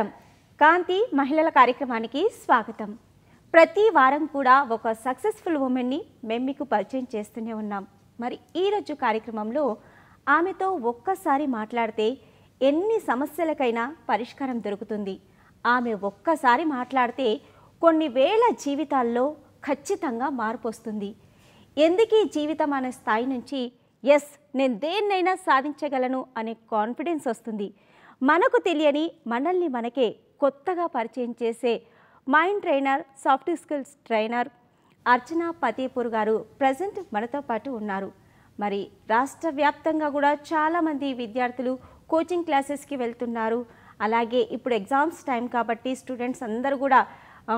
నమస్కారం కాంతి మహిళల కార్యక్రమానికి స్వాగతం ప్రతి వారం కూడా ఒక సక్సెస్ఫుల్ ఉమెన్ని మేము మీకు పరిచయం చేస్తూనే ఉన్నాం మరి ఈరోజు కార్యక్రమంలో ఆమెతో ఒక్కసారి మాట్లాడితే ఎన్ని సమస్యలకైనా పరిష్కారం దొరుకుతుంది ఆమె ఒక్కసారి మాట్లాడితే కొన్ని వేల జీవితాల్లో ఖచ్చితంగా మార్పు వస్తుంది ఎందుకీ జీవితం అనే స్థాయి నుంచి ఎస్ నేను దేన్నైనా సాధించగలను అనే కాన్ఫిడెన్స్ వస్తుంది మనకు తెలియని మనల్ని మనకే కొత్తగా పరిచయం చేసే mind trainer soft skills trainer Archana Patepur గారు ప్రజెంట్ మనతో పాటు ఉన్నారు మరి రాష్ట్ర వ్యాప్తంగా కూడా చాలామంది విద్యార్థులు కోచింగ్ క్లాసెస్కి వెళ్తున్నారు అలాగే ఇప్పుడు ఎగ్జామ్స్ టైం కాబట్టి స్టూడెంట్స్ అందరూ కూడా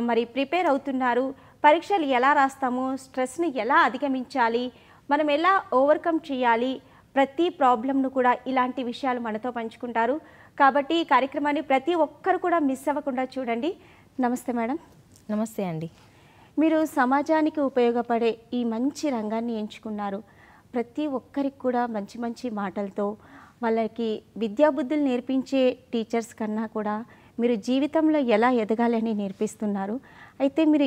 మరి ప్రిపేర్ అవుతున్నారు పరీక్షలు ఎలా రాస్తాము స్ట్రెస్ని ఎలా అధిగమించాలి మనం ఎలా ఓవర్కమ్ చేయాలి ప్రతి ప్రాబ్లంను కూడా ఇలాంటి విషయాలు మనతో పంచుకుంటారు కాబట్టి ఈ కార్యక్రమాన్ని ప్రతి ఒక్కరు కూడా మిస్ అవ్వకుండా చూడండి నమస్తే మేడం నమస్తే అండి మీరు సమాజానికి ఉపయోగపడే ఈ మంచి రంగాన్ని ఎంచుకున్నారు ప్రతి ఒక్కరికి కూడా మంచి మంచి మాటలతో వాళ్ళకి విద్యాబుద్ధులు నేర్పించే టీచర్స్ కన్నా కూడా మీరు జీవితంలో ఎలా ఎదగాలని నేర్పిస్తున్నారు అయితే మీరు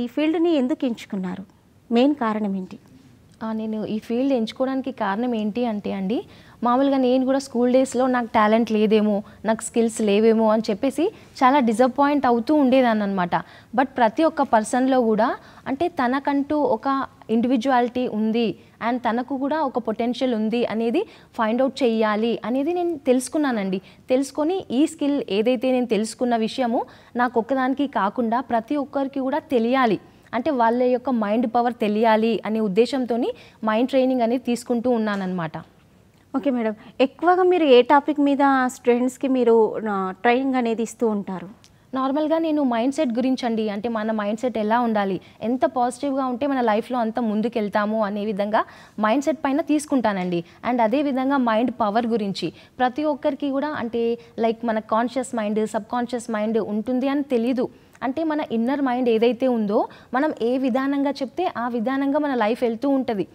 ఈ ఫీల్డ్ని ఎందుకు ఎంచుకున్నారు మెయిన్ కారణం ఏంటి నేను ఈ ఫీల్డ్ ఎంచుకోవడానికి కారణం ఏంటి అంటే అండి మామూలుగా నేను కూడా స్కూల్ డేస్లో నాకు టాలెంట్ లేదేమో నాకు స్కిల్స్ లేవేమో అని చెప్పేసి చాలా డిసప్పాయింట్ అవుతూ ఉండేదాన్ని అనమాట బట్ ప్రతి ఒక్క పర్సన్లో కూడా అంటే తనకంటూ ఒక ఇండివిజువాలిటీ ఉంది అండ్ తనకు కూడా ఒక పొటెన్షియల్ ఉంది అనేది ఫైండ్ అవుట్ చేయాలి అనేది నేను తెలుసుకున్నానండి తెలుసుకొని ఈ స్కిల్ ఏదైతే నేను తెలుసుకున్న విషయము నాకు ఒక్కదానికి కాకుండా ప్రతి ఒక్కరికి కూడా తెలియాలి అంటే వాళ్ళ యొక్క మైండ్ పవర్ తెలియాలి అనే ఉద్దేశంతో మైండ్ ట్రైనింగ్ అనేది తీసుకుంటూ ఉన్నానన్నమాట ఓకే మేడం ఎక్కువగా మీరు ఏ టాపిక్ మీద స్టూడెంట్స్కి మీరు ట్రైనింగ్ అనేది ఇస్తూ ఉంటారు నార్మల్గా నేను మైండ్ సెట్ గురించి అండి అంటే మన మైండ్ సెట్ ఎలా ఉండాలి ఎంత పాజిటివ్గా ఉంటే మన లైఫ్లో అంత ముందుకెళ్తాము అనే విధంగా మైండ్ సెట్ పైన తీసుకుంటానండి అండ్ అదేవిధంగా మైండ్ పవర్ గురించి ప్రతి ఒక్కరికి కూడా అంటే లైక్ మన conscious mind sub conscious mind ఉంటుంది అని తెలీదు అంటే మన ఇన్నర్ మైండ్ ఏదైతే ఉందో మనం ఏ విధానంగా చెప్తే ఆ విధానంగా మన లైఫ్ వెళ్తూ ఉంటుంది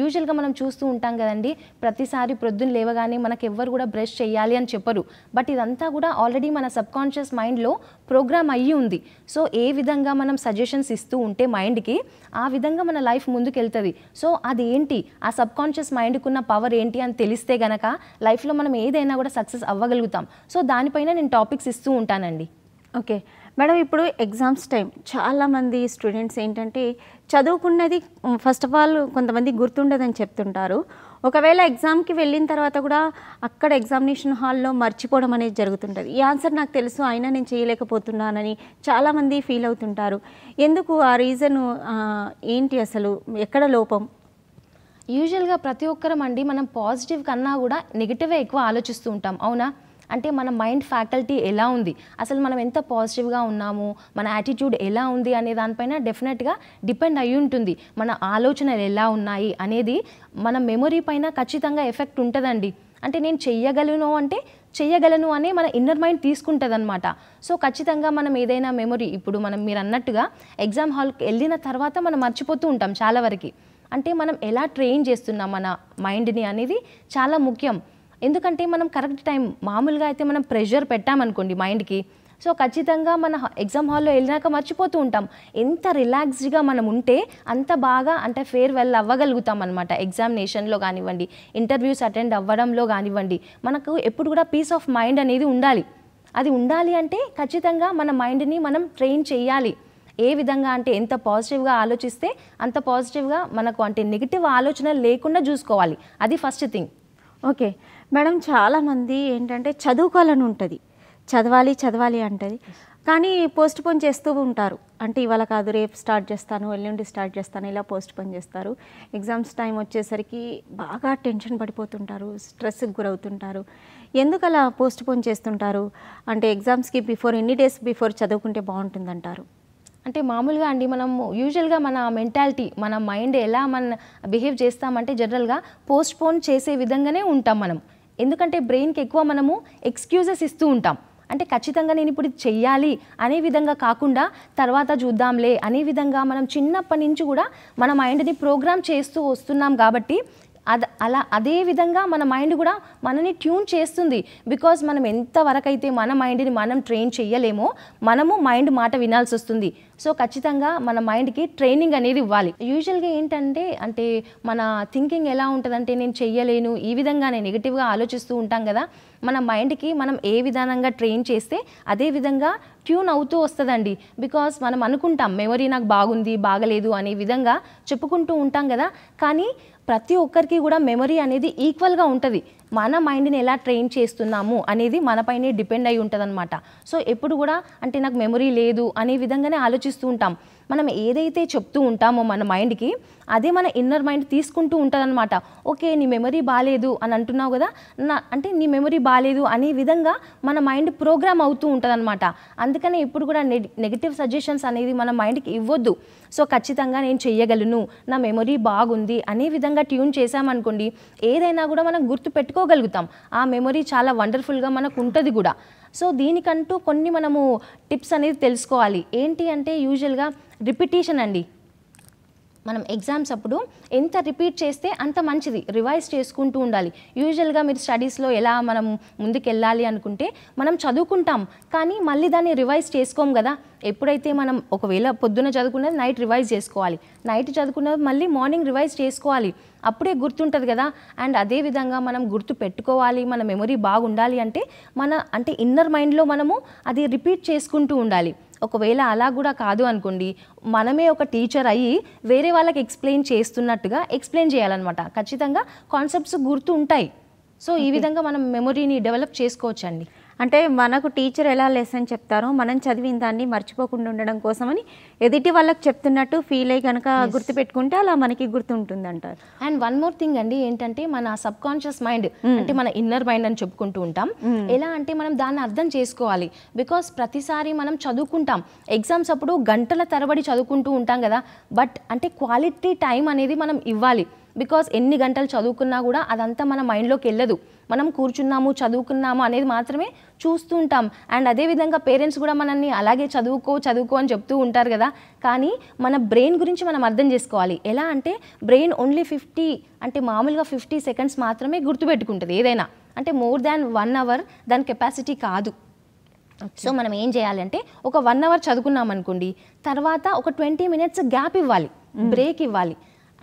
యూజువల్గా మనం చూస్తూ ఉంటాం కదండి ప్రతిసారి ప్రొద్దున లేవగానే మనకు ఎవ్వరు కూడా బ్రష్ చేయాలి అని చెప్పరు బట్ ఇదంతా కూడా ఆల్రెడీ మన సబ్ కాన్షియస్ మైండ్లో ప్రోగ్రామ్ అయ్యి ఉంది సో ఏ విధంగా మనం సజెషన్స్ ఇస్తూ ఉంటే మైండ్కి ఆ విధంగా మన లైఫ్ ముందుకెళ్తుంది సో అది ఏంటి ఆ సబ్ కాన్షియస్ మైండ్కున్న పవర్ ఏంటి అని తెలిస్తే గనక లైఫ్లో మనం ఏదైనా కూడా సక్సెస్ అవ్వగలుగుతాం సో దానిపైన నేను టాపిక్స్ ఇస్తూ ఉంటానండి ఓకే మేడం ఇప్పుడు ఎగ్జామ్స్ టైం చాలామంది స్టూడెంట్స్ ఏంటంటే చదువుకున్నది ఫస్ట్ ఆఫ్ ఆల్ కొంతమంది గుర్తుండదని చెప్తుంటారు ఒకవేళ ఎగ్జామ్కి వెళ్ళిన తర్వాత కూడా అక్కడ ఎగ్జామినేషన్ హాల్లో మర్చిపోవడం అనేది జరుగుతుంటుంది ఈ ఆన్సర్ నాకు తెలుసు అయినా నేను చేయలేకపోతున్నానని చాలామంది ఫీల్ అవుతుంటారు ఎందుకు ఆ రీజన్ ఏంటి అసలు ఎక్కడ లోపం యూజువల్గా ప్రతి ఒక్కరం అండి మనం పాజిటివ్ కన్నా కూడా నెగిటివే ఎక్కువ ఆలోచిస్తూ ఉంటాం అవునా అంటే మన మైండ్ ఫ్యాకల్టీ ఎలా ఉంది అసలు మనం ఎంత పాజిటివ్గా ఉన్నాము మన యాటిట్యూడ్ ఎలా ఉంది అనే దానిపైన డెఫినెట్గా డిపెండ్ అయి ఉంటుంది మన ఆలోచనలు ఎలా ఉన్నాయి అనేది మన మెమొరీ పైన ఖచ్చితంగా ఎఫెక్ట్ ఉంటుందండి అంటే నేను చెయ్యగలను అంటే చేయగలను అనే మన ఇన్నర్ మైండ్ తీసుకుంటుంది అనమాట సో ఖచ్చితంగా మనం ఏదైనా మెమొరీ ఇప్పుడు మనం మీరు అన్నట్టుగా ఎగ్జామ్ హాల్కి వెళ్ళిన తర్వాత మనం మర్చిపోతూ ఉంటాం చాలా వరకు అంటే మనం ఎలా ట్రైన్ చేస్తున్నాం మన మైండ్ని అనేది చాలా ముఖ్యం ఎందుకంటే మనం కరెక్ట్ టైం మామూలుగా అయితే మనం ప్రెషర్ పెట్టామనుకోండి మైండ్కి సో ఖచ్చితంగా మన ఎగ్జామ్ హాల్లో వెళ్ళినాక మర్చిపోతూ ఉంటాం ఎంత రిలాక్స్డ్గా మనం ఉంటే అంత బాగా అంటే ఫేర్వెల్ అవ్వగలుగుతాం అనమాట ఎగ్జామినేషన్లో కానివ్వండి ఇంటర్వ్యూస్ అటెండ్ అవ్వడంలో కానివ్వండి మనకు ఎప్పుడు కూడా పీస్ ఆఫ్ మైండ్ అనేది ఉండాలి అది ఉండాలి అంటే ఖచ్చితంగా మన మైండ్ని మనం ట్రైన్ చేయాలి ఏ విధంగా అంటే ఎంత పాజిటివ్గా ఆలోచిస్తే అంత పాజిటివ్గా మనకు అంటే నెగిటివ్ ఆలోచన లేకుండా చూసుకోవాలి అది ఫస్ట్ థింగ్ ఓకే మేడం చాలామంది ఏంటంటే చదువుకోవాలని ఉంటుంది చదవాలి చదవాలి అంటది కానీ పోస్ట్ పోన్ చేస్తూ ఉంటారు అంటే ఇవాళ కాదు రేపు స్టార్ట్ చేస్తాను ఎల్లుండి స్టార్ట్ చేస్తాను ఇలా పోస్ట్ పోన్ చేస్తారు ఎగ్జామ్స్ టైం వచ్చేసరికి బాగా టెన్షన్ పడిపోతుంటారు స్ట్రెస్కి గురవుతుంటారు ఎందుకు అలా పోస్ట్ పోన్ చేస్తుంటారు అంటే ఎగ్జామ్స్కి బిఫోర్ ఎన్ని డేస్ బిఫోర్ చదువుకుంటే బాగుంటుందంటారు అంటే మామూలుగా అండి మనం యూజువల్గా మన మెంటాలిటీ మన మైండ్ ఎలా మన బిహేవ్ చేస్తామంటే జనరల్గా పోస్ట్ పోన్ చేసే విధంగానే ఉంటాం మనం ఎందుకంటే బ్రెయిన్కి ఎక్కువ మనము ఎక్స్క్యూజెస్ ఇస్తూ ఉంటాం అంటే ఖచ్చితంగా నేను ఇప్పుడు ఇది చెయ్యాలి అనే విధంగా కాకుండా తర్వాత చూద్దాంలే అనే విధంగా మనం చిన్నప్పటి నుంచి కూడా మన మైండ్ని ప్రోగ్రామ్ చేస్తూ వస్తున్నాం కాబట్టి అది అలా అదే విధంగా మన మైండ్ కూడా మనని ట్యూన్ చేస్తుంది బికాజ్ మనం ఎంతవరకు అయితే మన మైండ్ని మనం ట్రైన్ చేయలేమో మనము మైండ్ మాట వినాల్సి వస్తుంది సో ఖచ్చితంగా మన మైండ్కి ట్రైనింగ్ అనేది ఇవ్వాలి యూజువల్గా ఏంటంటే అంటే మన థింకింగ్ ఎలా ఉంటుందంటే నేను చెయ్యలేను ఈ విధంగా నేను నెగిటివ్గా ఆలోచిస్తూ ఉంటాం కదా మన మైండ్కి మనం ఏ విధానంగా ట్రైన్ చేస్తే అదే విధంగా ట్యూన్ అవుతూ వస్తుందండి బికాస్ మనం అనుకుంటాం మెమరీ నాకు బాగుంది బాగలేదు అనే విధంగా చెప్పుకుంటూ ఉంటాం కదా కానీ ప్రతి ఒక్కరికి కూడా మెమరీ అనేది ఈక్వల్గా ఉంటుంది మన మైండ్ని ఎలా ట్రైన్ చేస్తున్నాము అనేది మనపైనే డిపెండ్ అయి ఉంటుంది అనమాట సో ఎప్పుడు కూడా అంటే నాకు మెమరీ లేదు అనే విధంగానే ఆలోచిస్తూ ఉంటాం మనం ఏదైతే చెప్తూ ఉంటామో మన మైండ్కి అదే మన ఇన్నర్ మైండ్ తీసుకుంటూ ఉంటుందన్నమాట ఓకే నీ మెమరీ బాగాలేదు అని అంటున్నావు కదా నా అంటే నీ మెమరీ బాగాలేదు అనే విధంగా మన మైండ్ ప్రోగ్రామ్ అవుతూ ఉంటుందన్నమాట అందుకనే ఇప్పుడు కూడా నెగిటివ్ సజెషన్స్ అనేది మన మైండ్కి ఇవ్వద్దు సో ఖచ్చితంగా నేను చెయ్యగలను నా మెమరీ బాగుంది అనే విధంగా ట్యూన్ చేశామనుకోండి ఏదైనా కూడా మనం గుర్తు పెట్టుకోగలుగుతాం ఆ మెమరీ చాలా వండర్ఫుల్గా మనకు ఉంటుంది కూడా సో దీనికంటూ కొన్ని మనము టిప్స్ అనేది తెలుసుకోవాలి ఏంటి అంటే యూజువల్గా రిపిటేషన్ అండి మనం ఎగ్జామ్స్ అప్పుడు ఎంత రిపీట్ చేస్తే అంత మంచిది రివైజ్ చేసుకుంటూ ఉండాలి యూజువల్గా మీరు స్టడీస్లో ఎలా మనం ముందుకెళ్ళాలి అనుకుంటే మనం చదువుకుంటాం కానీ మళ్ళీ దాన్ని రివైజ్ చేసుకోం కదా ఎప్పుడైతే మనం ఒకవేళ పొద్దున చదువుకున్నది నైట్ రివైజ్ చేసుకోవాలి నైట్ చదువుకున్నది మళ్ళీ మార్నింగ్ రివైజ్ చేసుకోవాలి అప్పుడే గుర్తుంటుంది కదా అండ్ అదేవిధంగా మనం గుర్తు పెట్టుకోవాలి మన మెమొరీ బాగుండాలి అంటే మన అంటే ఇన్నర్ మైండ్లో మనము అది రిపీట్ చేసుకుంటూ ఉండాలి ఒకవేళ అలా కూడా కాదు అనుకోండి మనమే ఒక టీచర్ అయ్యి వేరే వాళ్ళకి ఎక్స్ప్లెయిన్ చేస్తున్నట్టుగా ఎక్స్ప్లెయిన్ చేయాలన్నమాట ఖచ్చితంగా కాన్సెప్ట్స్ గుర్తు ఉంటాయి సో ఈ విధంగా మనం మెమొరీని డెవలప్ చేసుకోవచ్చండి అంటే మనకు టీచర్ ఎలా లెసన్ చెప్తారో మనం చదివిన దాన్ని మర్చిపోకుండా ఉండడం కోసమని ఎదుటి వాళ్ళకి చెప్తున్నట్టు ఫీల్ అయ్యి కనుక గుర్తుపెట్టుకుంటే అలా మనకి గుర్తుంటుందంటారు అంటారు అండ్ వన్ మోర్ థింగ్ అండి ఏంటంటే మన సబ్ కాన్షియస్ మైండ్ అంటే మన ఇన్నర్ మైండ్ అని చెప్పుకుంటూ ఉంటాం hmm. ఎలా అంటే మనం దాన్ని అర్థం చేసుకోవాలి బికాస్ ప్రతిసారి మనం చదువుకుంటాం ఎగ్జామ్స్ అప్పుడు గంటల తరబడి చదువుకుంటూ ఉంటాం కదా బట్ అంటే క్వాలిటీ టైం అనేది మనం ఇవ్వాలి బికాస్ ఎన్ని గంటలు చదువుకున్నా కూడా అదంతా మన మైండ్లోకి వెళ్ళదు మనం కూర్చున్నాము చదువుకున్నాము అనేది మాత్రమే చూస్తూ ఉంటాం అండ్ అదేవిధంగా పేరెంట్స్ కూడా మనల్ని అలాగే చదువుకో చదువుకో అని చెప్తూ ఉంటారు కదా కానీ మన బ్రెయిన్ గురించి మనం అర్థం చేసుకోవాలి ఎలా అంటే బ్రెయిన్ ఓన్లీ ఫిఫ్టీ అంటే మామూలుగా ఫిఫ్టీ సెకండ్స్ మాత్రమే గుర్తుపెట్టుకుంటుంది ఏదైనా అంటే మోర్ దాన్ వన్ అవర్ దాని కెపాసిటీ కాదు సో మనం ఏం చేయాలంటే ఒక వన్ అవర్ చదువుకున్నాం అనుకోండి తర్వాత ఒక ట్వంటీ మినిట్స్ గ్యాప్ ఇవ్వాలి బ్రేక్ hmm. ఇవ్వాలి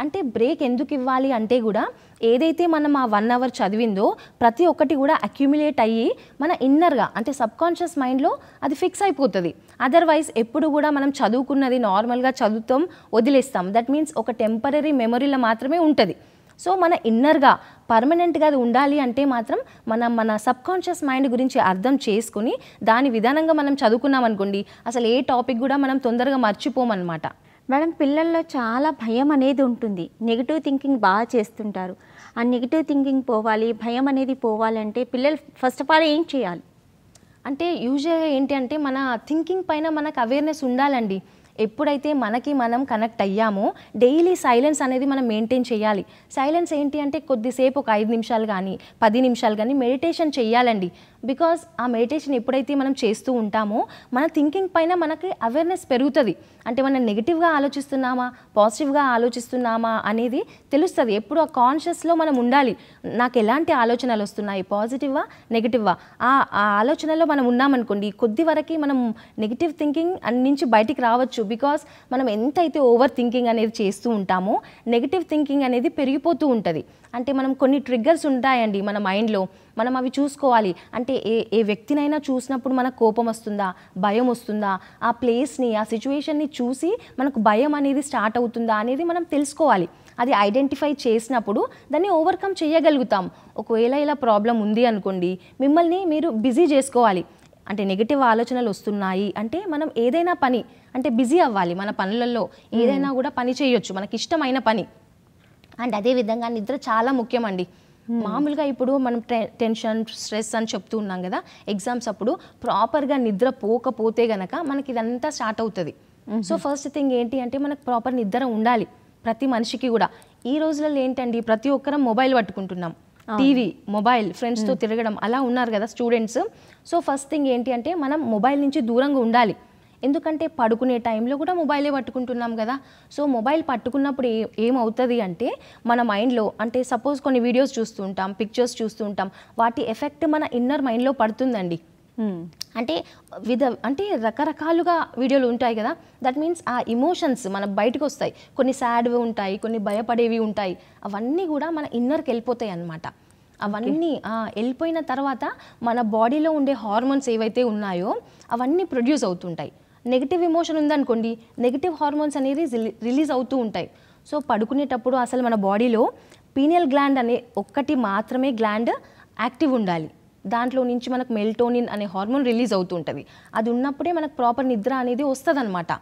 అంటే బ్రేక్ ఎందుకు ఇవ్వాలి అంటే కూడా ఏదైతే మనం ఆ వన్ అవర్ చదివిందో ప్రతి ఒక్కటి కూడా అక్యుమిలేట్ అయ్యి మన ఇన్నర్గా అంటే సబ్కాన్షియస్ మైండ్లో అది ఫిక్స్ అయిపోతుంది అదర్వైజ్ ఎప్పుడు కూడా మనం చదువుకున్నది నార్మల్గా చదువుతాం వదిలేస్తాం దట్ మీన్స్ ఒక టెంపరీ మెమొరీలో మాత్రమే ఉంటుంది సో మన ఇన్నర్గా పర్మనెంట్గా అది ఉండాలి అంటే మాత్రం మనం మన సబ్కాన్షియస్ మైండ్ గురించి అర్థం చేసుకుని దాని విధానంగా మనం చదువుకున్నాం అనుకోండి అసలు ఏ టాపిక్ కూడా మనం తొందరగా మర్చిపోమన్నమాట మేడం పిల్లల్లో చాలా భయం అనేది ఉంటుంది నెగిటివ్ థింకింగ్ బాగా చేస్తుంటారు ఆ నెగిటివ్ థింకింగ్ పోవాలి భయం అనేది పోవాలంటే పిల్లలు ఫస్ట్ ఆఫ్ ఆల్ ఏం చేయాలి అంటే యూజువల్గా ఏంటి అంటే మన థింకింగ్ పైన మనకు అవేర్నెస్ ఉండాలండి ఎప్పుడైతే మనకి మనం కనెక్ట్ అయ్యామో డైలీ సైలెన్స్ అనేది మనం మెయింటైన్ చేయాలి సైలెన్స్ ఏంటి అంటే కొద్దిసేపు ఒక ఐదు నిమిషాలు కానీ పది నిమిషాలు కానీ మెడిటేషన్ చేయాలండి బికాస్ ఆ మెడిటేషన్ ఎప్పుడైతే మనం చేస్తూ ఉంటామో మన థింకింగ్ పైన మనకి అవేర్నెస్ పెరుగుతుంది అంటే మనం నెగిటివ్గా ఆలోచిస్తున్నామా పాజిటివ్గా ఆలోచిస్తున్నామా అనేది తెలుస్తుంది ఎప్పుడు ఆ కాన్షియస్లో మనం ఉండాలి నాకు ఎలాంటి ఆలోచనలు వస్తున్నాయి నెగిటివ్వా ఆ ఆ ఆలోచనలో మనం ఉన్నామనుకోండి కొద్ది వరకు మనం నెగిటివ్ థింకింగ్ నుంచి బయటికి రావచ్చు బికాస్ మనం ఎంతైతే ఓవర్ థింకింగ్ అనేది చేస్తూ ఉంటామో నెగిటివ్ థింకింగ్ అనేది పెరిగిపోతూ ఉంటుంది అంటే మనం కొన్ని ట్రిగ్గర్స్ ఉంటాయండి మన మైండ్లో మనం అవి చూసుకోవాలి అంటే ఏ ఏ వ్యక్తినైనా చూసినప్పుడు మనకు కోపం వస్తుందా భయం వస్తుందా ఆ ప్లేస్ని ఆ సిచ్యువేషన్ని చూసి మనకు భయం అనేది స్టార్ట్ అవుతుందా అనేది మనం తెలుసుకోవాలి అది ఐడెంటిఫై చేసినప్పుడు దాన్ని ఓవర్కమ్ చేయగలుగుతాం ఒకవేళ ఇలా ప్రాబ్లం ఉంది అనుకోండి మిమ్మల్ని మీరు బిజీ చేసుకోవాలి అంటే నెగిటివ్ ఆలోచనలు వస్తున్నాయి అంటే మనం ఏదైనా పని అంటే బిజీ అవ్వాలి మన పనులలో ఏదైనా కూడా పని చేయొచ్చు మనకి ఇష్టమైన పని అండ్ అదేవిధంగా నిద్ర చాలా ముఖ్యమండి Hmm. మామూలుగా ఇప్పుడు మనం టెన్షన్ స్ట్రెస్ అని చెప్తూ ఉన్నాం కదా ఎగ్జామ్స్ అప్పుడు ప్రాపర్గా నిద్ర పోకపోతే గనక మనకి ఇదంతా స్టార్ట్ అవుతుంది hmm. సో ఫస్ట్ థింగ్ ఏంటి అంటే మనకు ప్రాపర్ నిద్ర ఉండాలి ప్రతి మనిషికి కూడా ఈ రోజులలో ఏంటండి ప్రతి ఒక్కరం మొబైల్ పట్టుకుంటున్నాం టీవీ మొబైల్ ఫ్రెండ్స్తో hmm. తిరగడం అలా ఉన్నారు కదా స్టూడెంట్స్ సో ఫస్ట్ థింగ్ ఏంటి అంటే మనం మొబైల్ నుంచి దూరంగా ఉండాలి ఎందుకంటే పడుకునే టైంలో కూడా మొబైలే పట్టుకుంటున్నాం కదా సో మొబైల్ పట్టుకున్నప్పుడు ఏ ఏమవుతుంది అంటే మన మైండ్లో అంటే సపోజ్ కొన్ని వీడియోస్ చూస్తుంటాం పిక్చర్స్ చూస్తుంటాం వాటి ఎఫెక్ట్ మన ఇన్నర్ మైండ్లో పడుతుందండి అంటే విధ అంటే రకరకాలుగా వీడియోలు ఉంటాయి కదా దట్ మీన్స్ ఆ ఇమోషన్స్ మన బయటకు వస్తాయి కొన్ని సాడ్వి ఉంటాయి కొన్ని భయపడేవి ఉంటాయి అవన్నీ కూడా మన ఇన్నర్కి వెళ్ళిపోతాయి అన్నమాట అవన్నీ వెళ్ళిపోయిన తర్వాత మన బాడీలో ఉండే హార్మోన్స్ ఏవైతే ఉన్నాయో అవన్నీ ప్రొడ్యూస్ అవుతుంటాయి నెగిటివ్ ఎమోషన్ ఉందనుకోండి నెగిటివ్ హార్మోన్స్ అనేది రిలీజ్ అవుతూ ఉంటాయి సో పడుకునేటప్పుడు అసలు మన బాడీలో పీనియల్ గ్లాండ్ అనే ఒక్కటి మాత్రమే గ్లాండ్ యాక్టివ్ ఉండాలి దాంట్లో నుంచి మనకు మెల్టోనిన్ అనే హార్మోన్ రిలీజ్ అవుతూ ఉంటుంది అది ఉన్నప్పుడే మనకు ప్రాపర్ నిద్ర అనేది వస్తుందన్నమాట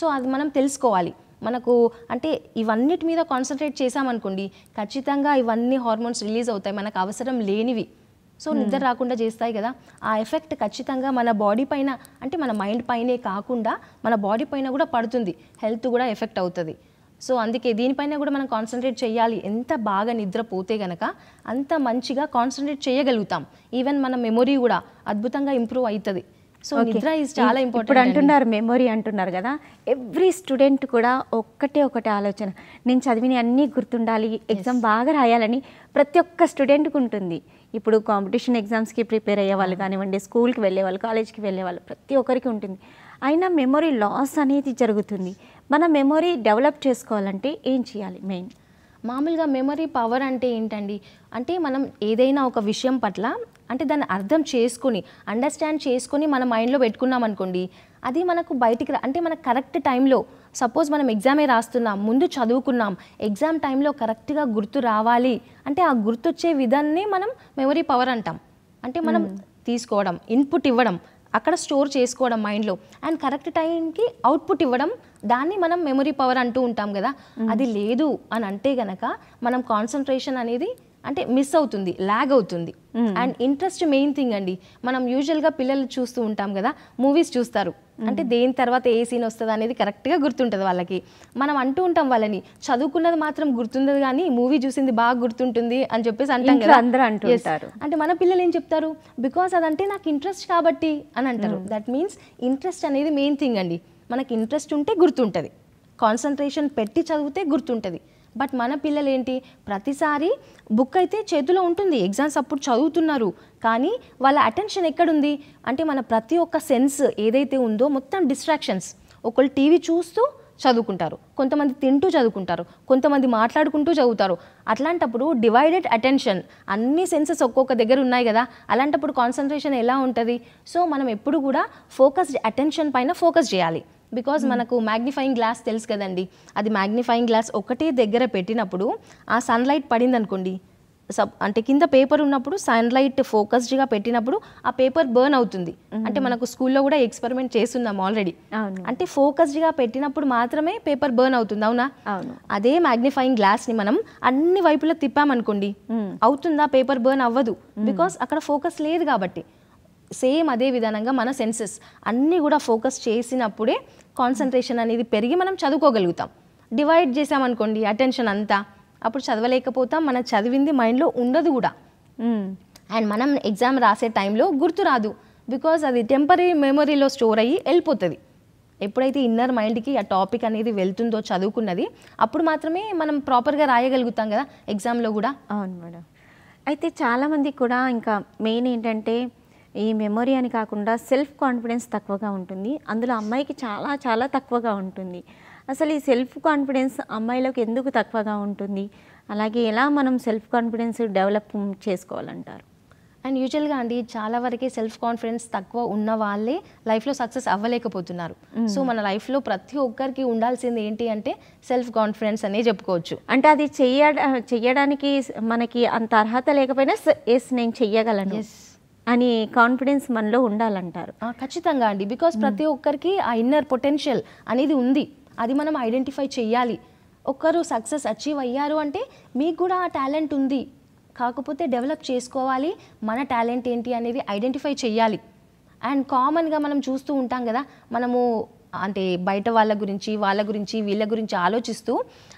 సో అది మనం తెలుసుకోవాలి మనకు అంటే ఇవన్నిటి మీద కాన్సన్ట్రేట్ చేసామనుకోండి ఖచ్చితంగా ఇవన్నీ హార్మోన్స్ రిలీజ్ అవుతాయి మనకు అవసరం లేనివి సో నిద్ర hmm. రాకుండా చేస్తాయి కదా ఆ ఎఫెక్ట్ ఖచ్చితంగా మన బాడీ పైన అంటే మన మైండ్ పైనే కాకుండా మన బాడీ పైన కూడా పడుతుంది హెల్త్ కూడా ఎఫెక్ట్ అవుతుంది సో అందుకే దీనిపైన కూడా మనం కాన్సన్ట్రేట్ చేయాలి ఎంత బాగా నిద్రపోతే గనక అంత మంచిగా కాన్సన్ట్రేట్ చేయగలుగుతాం ఈవెన్ మన మెమొరీ కూడా అద్భుతంగా ఇంప్రూవ్ అవుతుంది సో నిద్ర ఈజ్ చాలా ఇంపార్టెంట్ అంటున్నారు మెమొరీ అంటున్నారు కదా ఎవ్రీ స్టూడెంట్ కూడా ఒక్కటే ఒకటే ఆలోచన నేను చదివిన అన్నీ గుర్తుండాలి ఎగ్జామ్ బాగా రాయాలని ప్రతి ఒక్క స్టూడెంట్కి ఉంటుంది ఇప్పుడు కాంపిటీషన్ ఎగ్జామ్స్కి ప్రిపేర్ అయ్యే వాళ్ళు కానివ్వండి స్కూల్కి వెళ్ళేవాళ్ళు కాలేజ్కి వెళ్ళేవాళ్ళు ప్రతి ఒక్కరికి ఉంటుంది అయినా మెమొరీ లాస్ అనేది జరుగుతుంది మన మెమొరీ డెవలప్ చేసుకోవాలంటే ఏం చేయాలి మెయిన్ మామూలుగా మెమొరీ పవర్ అంటే ఏంటండి అంటే మనం ఏదైనా ఒక విషయం పట్ల అంటే దాన్ని అర్థం చేసుకుని అండర్స్టాండ్ చేసుకుని మన మైండ్లో పెట్టుకున్నాం అనుకోండి అది మనకు బయటికి అంటే మనకు కరెక్ట్ టైంలో సపోజ్ మనం ఎగ్జామే రాస్తున్నాం ముందు చదువుకున్నాం ఎగ్జామ్ టైంలో కరెక్ట్గా గుర్తు రావాలి అంటే ఆ గుర్తొచ్చే విధాన్ని మనం మెమరీ పవర్ అంటాం అంటే మనం తీసుకోవడం ఇన్పుట్ ఇవ్వడం అక్కడ స్టోర్ చేసుకోవడం మైండ్లో అండ్ కరెక్ట్ టైంకి అవుట్పుట్ ఇవ్వడం దాన్ని మనం మెమరీ పవర్ అంటూ ఉంటాం కదా అది లేదు అని అంటే గనక మనం కాన్సన్ట్రేషన్ అనేది అంటే మిస్ అవుతుంది లాగ్ అవుతుంది అండ్ ఇంట్రెస్ట్ మెయిన్ థింగ్ అండి మనం యూజువల్గా పిల్లలు చూస్తూ ఉంటాం కదా మూవీస్ చూస్తారు అంటే దేని తర్వాత ఏ సీన్ వస్తుంది అనేది కరెక్ట్గా గుర్తుంటుంది వాళ్ళకి మనం అంటూ ఉంటాం వాళ్ళని చదువుకున్నది మాత్రం గుర్తుండదు కానీ మూవీ చూసింది బాగా గుర్తుంటుంది అని చెప్పేసి అంటాం కదా అందరూ అంటారు అంటే మన పిల్లలు ఏం చెప్తారు బికాస్ అదంటే నాకు ఇంట్రెస్ట్ కాబట్టి అని అంటారు దట్ మీన్స్ ఇంట్రెస్ట్ అనేది మెయిన్ థింగ్ అండి మనకి ఇంట్రెస్ట్ ఉంటే గుర్తుంటుంది కాన్సన్ట్రేషన్ పెట్టి చదివితే గుర్తుంటుంది బట్ మన పిల్లలు ఏంటి ప్రతిసారి బుక్ అయితే చేతిలో ఉంటుంది ఎగ్జామ్స్ అప్పుడు చదువుతున్నారు కానీ వాళ్ళ అటెన్షన్ ఎక్కడుంది అంటే మన ప్రతి ఒక్క సెన్స్ ఏదైతే ఉందో మొత్తం డిస్ట్రాక్షన్స్ ఒకళ్ళు టీవీ చూస్తూ చదువుకుంటారు కొంతమంది తింటూ చదువుకుంటారు కొంతమంది మాట్లాడుకుంటూ చదువుతారు అట్లాంటప్పుడు డివైడెడ్ అటెన్షన్ అన్ని సెన్సెస్ ఒక్కొక్క దగ్గర ఉన్నాయి కదా అలాంటప్పుడు కాన్సన్ట్రేషన్ ఎలా ఉంటుంది సో మనం ఎప్పుడు కూడా ఫోకస్డ్ అటెన్షన్ పైన ఫోకస్ చేయాలి బికాజ్ hmm. మనకు మ్యాగ్నిఫైయింగ్ గ్లాస్ తెలుసు కదండి అది మ్యాగ్నిఫైయింగ్ గ్లాస్ ఒకటే దగ్గర పెట్టినప్పుడు ఆ సన్లైట్ పడింది అనుకోండి సబ్ అంటే కింద పేపర్ ఉన్నప్పుడు సన్లైట్ ఫోకస్డ్గా పెట్టినప్పుడు ఆ పేపర్ బర్న్ అవుతుంది hmm. అంటే మనకు స్కూల్లో కూడా ఎక్స్పెరిమెంట్ చేస్తున్నాం ఆల్రెడీ అంటే ఫోకస్డ్గా పెట్టినప్పుడు మాత్రమే పేపర్ బర్న్ అవుతుంది అవునా అదే మ్యాగ్నిఫైయింగ్ గ్లాస్ని మనం అన్ని వైపులా తిప్పామనుకోండి hmm. అవుతుందా పేపర్ బర్న్ అవ్వదు బికాస్ అక్కడ ఫోకస్ లేదు కాబట్టి సేమ్ అదే విధానంగా మన సెన్సెస్ అన్నీ కూడా ఫోకస్ చేసినప్పుడే కాన్సన్ట్రేషన్ అనేది పెరిగి మనం చదువుకోగలుగుతాం డివైడ్ చేసామనుకోండి అటెన్షన్ అంతా అప్పుడు చదవలేకపోతాం మన చదివింది మైండ్లో ఉండదు కూడా అండ్ మనం ఎగ్జామ్ రాసే టైంలో గుర్తు రాదు బికాజ్ అది టెంపరీ మెమొరీలో స్టోర్ అయ్యి వెళ్ళిపోతుంది ఎప్పుడైతే ఇన్నర్ మైండ్కి ఆ టాపిక్ అనేది వెళ్తుందో చదువుకున్నది అప్పుడు మాత్రమే మనం ప్రాపర్గా రాయగలుగుతాం కదా ఎగ్జామ్లో కూడా అవును మేడం అయితే చాలామంది కూడా ఇంకా మెయిన్ ఏంటంటే ఈ మెమొరీ అని కాకుండా సెల్ఫ్ కాన్ఫిడెన్స్ తక్కువగా ఉంటుంది అందులో అమ్మాయికి చాలా చాలా తక్కువగా ఉంటుంది అసలు ఈ సెల్ఫ్ కాన్ఫిడెన్స్ అమ్మాయిలకు ఎందుకు తక్కువగా ఉంటుంది అలాగే ఎలా మనం సెల్ఫ్ కాన్ఫిడెన్స్ డెవలప్ చేసుకోవాలంటారు అండ్ యూజువల్గా అండి చాలా వరకు సెల్ఫ్ కాన్ఫిడెన్స్ తక్కువ ఉన్న వాళ్ళే లైఫ్లో సక్సెస్ అవ్వలేకపోతున్నారు సో మన లైఫ్లో ప్రతి ఒక్కరికి ఉండాల్సింది ఏంటి అంటే సెల్ఫ్ కాన్ఫిడెన్స్ అనే చెప్పుకోవచ్చు అంటే అది చెయ్య చెయ్యడానికి మనకి అంత అర్హత లేకపోయినా ఎస్ నేను చెయ్యగలను ఎస్ అని కాన్ఫిడెన్స్ మనలో ఉండాలంటారు ఖచ్చితంగా అండి బికాస్ ప్రతి ఒక్కరికి ఆ ఇన్నర్ పొటెన్షియల్ అనేది ఉంది అది మనం ఐడెంటిఫై చేయాలి ఒక్కరు సక్సెస్ అచీవ్ అయ్యారు అంటే మీకు కూడా ఆ టాలెంట్ ఉంది కాకపోతే డెవలప్ చేసుకోవాలి మన టాలెంట్ ఏంటి అనేది ఐడెంటిఫై చేయాలి అండ్ కామన్గా మనం చూస్తూ ఉంటాం కదా మనము అంటే బయట వాళ్ళ గురించి వాళ్ళ గురించి వీళ్ళ గురించి ఆలోచిస్తూ